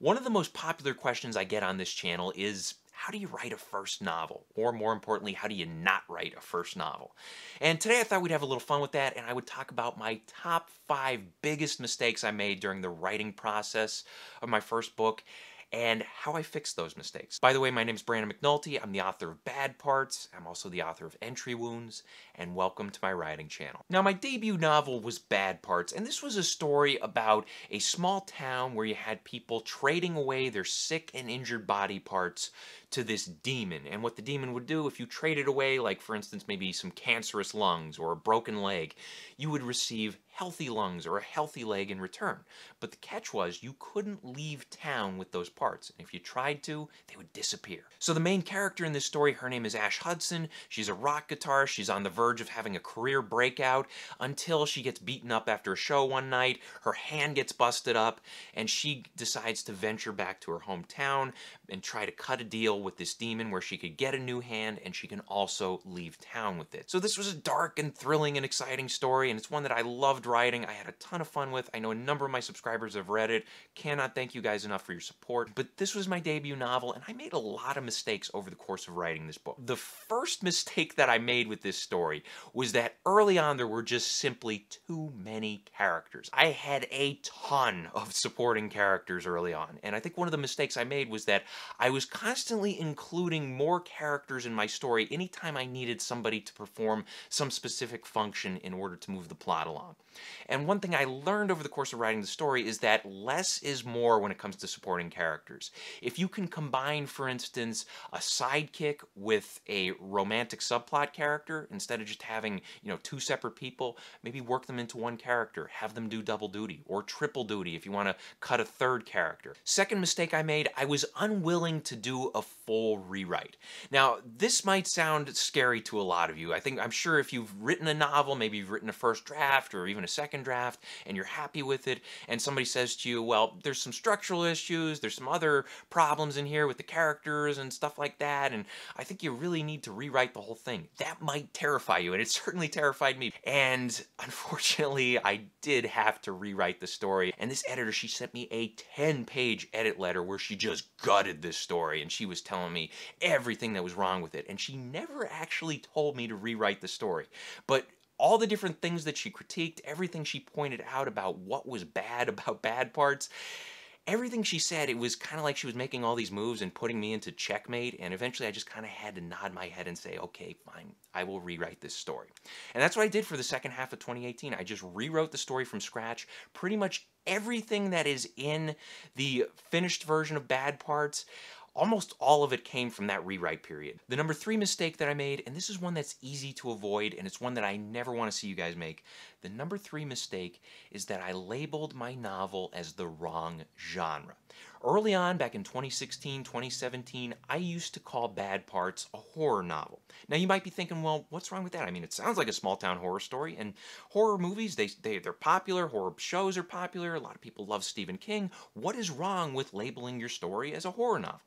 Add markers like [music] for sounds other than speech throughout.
One of the most popular questions I get on this channel is how do you write a first novel? Or more importantly, how do you not write a first novel? And today I thought we'd have a little fun with that and I would talk about my top five biggest mistakes I made during the writing process of my first book and how I fixed those mistakes. By the way, my name is Brandon McNulty. I'm the author of Bad Parts. I'm also the author of Entry Wounds, and welcome to my writing channel. Now, my debut novel was Bad Parts, and this was a story about a small town where you had people trading away their sick and injured body parts to this demon, and what the demon would do if you traded away, like for instance, maybe some cancerous lungs or a broken leg, you would receive healthy lungs or a healthy leg in return. But the catch was you couldn't leave town with those parts. And if you tried to, they would disappear. So the main character in this story, her name is Ash Hudson. She's a rock guitarist. She's on the verge of having a career breakout until she gets beaten up after a show one night. Her hand gets busted up and she decides to venture back to her hometown and try to cut a deal with this demon where she could get a new hand and she can also leave town with it. So this was a dark and thrilling and exciting story and it's one that I loved writing I had a ton of fun with. I know a number of my subscribers have read it. Cannot thank you guys enough for your support. But this was my debut novel and I made a lot of mistakes over the course of writing this book. The first mistake that I made with this story was that early on there were just simply too many characters. I had a ton of supporting characters early on and I think one of the mistakes I made was that I was constantly including more characters in my story anytime I needed somebody to perform some specific function in order to move the plot along. And one thing I learned over the course of writing the story is that less is more when it comes to supporting characters. If you can combine, for instance, a sidekick with a romantic subplot character, instead of just having, you know, two separate people, maybe work them into one character, have them do double duty or triple duty if you want to cut a third character. Second mistake I made, I was unwilling to do a full rewrite. Now, this might sound scary to a lot of you. I think, I'm sure if you've written a novel, maybe you've written a first draft or even even a second draft and you're happy with it, and somebody says to you, well, there's some structural issues, there's some other problems in here with the characters and stuff like that, and I think you really need to rewrite the whole thing. That might terrify you, and it [laughs] certainly terrified me. And [laughs] unfortunately, I did have to rewrite the story, and this editor, she sent me a 10 page edit letter where she just gutted this story and she was telling me everything that was wrong with it, and she never actually told me to rewrite the story. But all the different things that she critiqued, everything she pointed out about what was bad [laughs] about bad parts. Everything she said, it was kind of like she was making all these moves and putting me into checkmate, and eventually I just kind of had to nod my head and say, okay, fine, I will rewrite this story. And that's what I did for the second half of 2018. I just rewrote the story from scratch, pretty much everything that is in the finished version of Bad Parts. Almost all of it came from that rewrite period. The number three mistake that I made, and this is one that's easy to avoid and it's one that I never want to see you guys make, the number three mistake is that I labeled my novel as the wrong genre. Early on, back in 2016, 2017, I used to call Bad Parts a horror novel. Now you might be thinking, well, what's wrong with that? I mean, it sounds like a small town horror story, and horror movies, they, they, they're popular, horror shows are popular, a lot of people love Stephen King. What is wrong with labeling your story as a horror novel?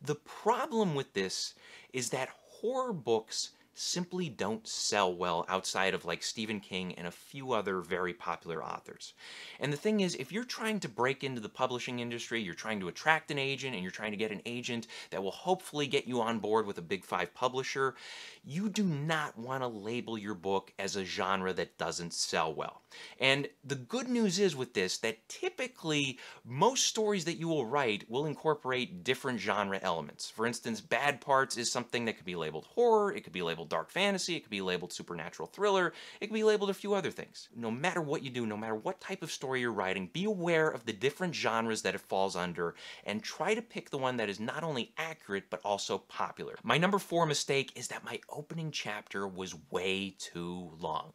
The problem with this is that horror books simply don't sell well outside of like Stephen King and a few other very popular authors. And the thing is, if you're trying to break into the publishing industry, you're trying to attract an agent and you're trying to get an agent that will hopefully get you on board with a big five publisher, you do not want to label your book as a genre that doesn't sell well. And the good news is with this that typically most stories that you will write will incorporate different genre elements. For instance, Bad Parts is something that could be labeled horror, it could be labeled labeled dark fantasy, it could be labeled supernatural thriller, it could be labeled a few other things. No matter what you do, no matter what type of story you're writing, be aware of the different genres that it falls under and try to pick the one that is not only accurate but also popular. My number four mistake is that my opening chapter was way too long.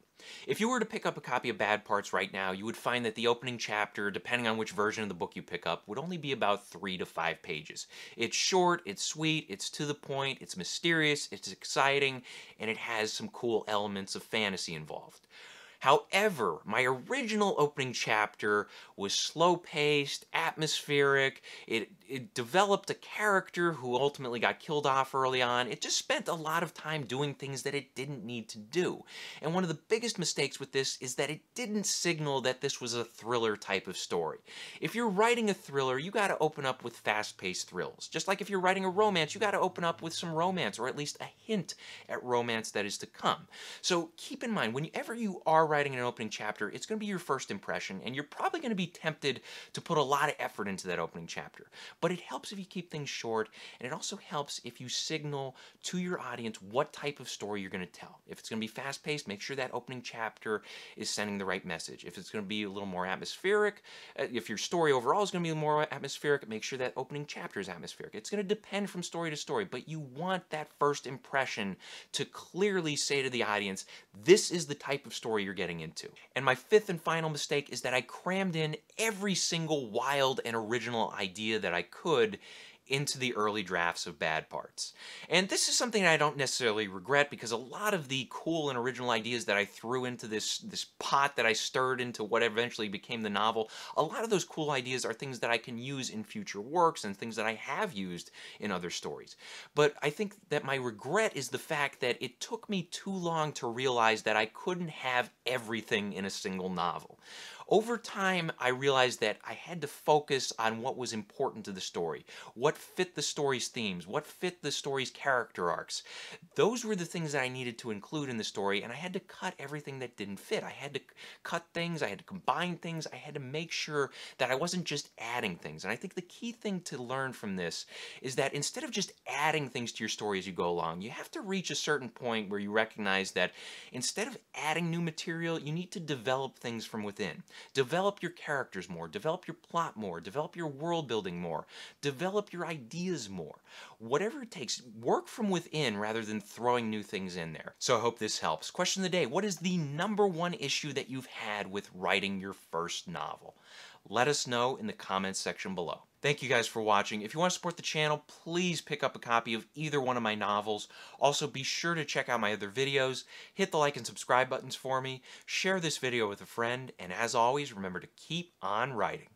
If you were to pick up a copy of Bad Parts right now, you would find that the opening chapter, depending on which version of the book you pick up, would only be about three to five pages. It's short, it's sweet, it's to the point, it's mysterious, it's exciting, and it has some cool elements of fantasy involved. However, my original opening chapter was slow-paced, atmospheric, it, it developed a character who ultimately got killed off early on. It just spent a lot of time doing things that it didn't need to do. And one of the biggest mistakes with this is that it didn't signal that this was a thriller type of story. If you're writing a thriller, you gotta open up with fast-paced thrills. Just like if you're writing a romance, you gotta open up with some romance, or at least a hint at romance that is to come. So keep in mind, whenever you are writing an opening chapter, it's going to be your first impression, and you're probably going to be tempted to put a lot of effort into that opening chapter. But it helps if you keep things short, and it also helps if you signal to your audience what type of story you're going to tell. If it's going to be fast paced, make sure that opening chapter is sending the right message. If it's going to be a little more atmospheric, uh, if your story overall is going to be more atmospheric, make sure that opening chapter is atmospheric. It's going to depend from story to story, but you want that first impression to clearly say to the audience, this is the type of story you're getting getting into. And my fifth and final mistake is that I crammed in every single wild and original idea that I could into the early drafts of bad parts. And this is something I don't necessarily regret because a lot of the cool and original ideas that I threw into this, this pot that I stirred into what eventually became the novel, a lot of those cool ideas are things that I can use in future works and things that I have used in other stories. But I think that my regret is the fact that it took me too long to realize that I couldn't have everything in a single novel. Over time, I realized that I had to focus on what was important to the story, what fit the story's themes, what fit the story's character arcs. Those were the things that I needed to include in the story, and I had to cut everything that didn't fit. I had to cut things, I had to combine things, I had to make sure that I wasn't just adding things. And I think the key thing to learn from this is that instead of just adding things to your story as you go along, you have to reach a certain point where you recognize that instead of adding new material, you need to develop things from within. Develop your characters more, develop your plot more, develop your world building more, develop your ideas more. Whatever it takes, work from within rather than throwing new things in there. So I hope this helps. Question of the day, what is the number one issue that you've had with writing your first novel? Let us know in the comments section below. Thank you guys for watching. If you want to support the channel, please pick up a copy of either one of my novels. Also, be sure to check out my other videos, hit the like and subscribe buttons for me, share this video with a friend, and as always, remember to keep on writing.